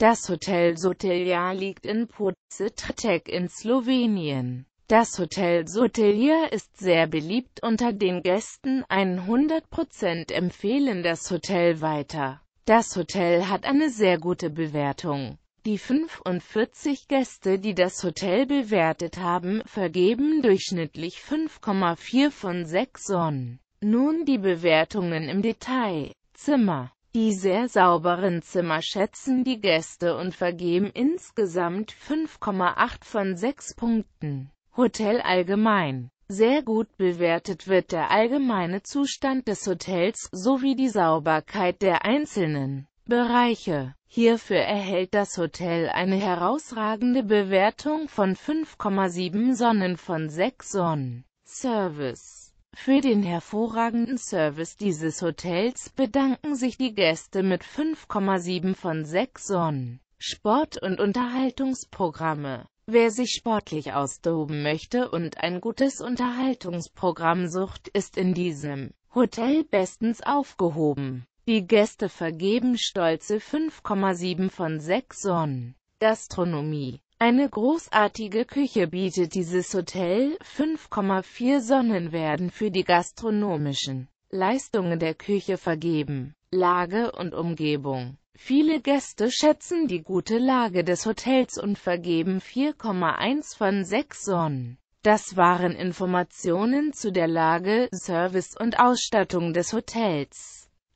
Das Hotel Sotelja liegt in Podcetrtek in Slowenien. Das Hotel Sotelja ist sehr beliebt unter den Gästen, 100% empfehlen das Hotel weiter. Das Hotel hat eine sehr gute Bewertung. Die 45 Gäste, die das Hotel bewertet haben, vergeben durchschnittlich 5,4 von 6 Sonnen. Nun die Bewertungen im Detail. Zimmer die sehr sauberen Zimmer schätzen die Gäste und vergeben insgesamt 5,8 von 6 Punkten. Hotel allgemein. Sehr gut bewertet wird der allgemeine Zustand des Hotels sowie die Sauberkeit der einzelnen Bereiche. Hierfür erhält das Hotel eine herausragende Bewertung von 5,7 Sonnen von 6 Sonnen. Service für den hervorragenden Service dieses Hotels bedanken sich die Gäste mit 5,7 von 6 Sonnen. Sport- und Unterhaltungsprogramme Wer sich sportlich austoben möchte und ein gutes Unterhaltungsprogramm sucht, ist in diesem Hotel bestens aufgehoben. Die Gäste vergeben stolze 5,7 von 6 Sonnen. Gastronomie eine großartige Küche bietet dieses Hotel, 5,4 Sonnen werden für die gastronomischen Leistungen der Küche vergeben. Lage und Umgebung Viele Gäste schätzen die gute Lage des Hotels und vergeben 4,1 von 6 Sonnen. Das waren Informationen zu der Lage, Service und Ausstattung des Hotels.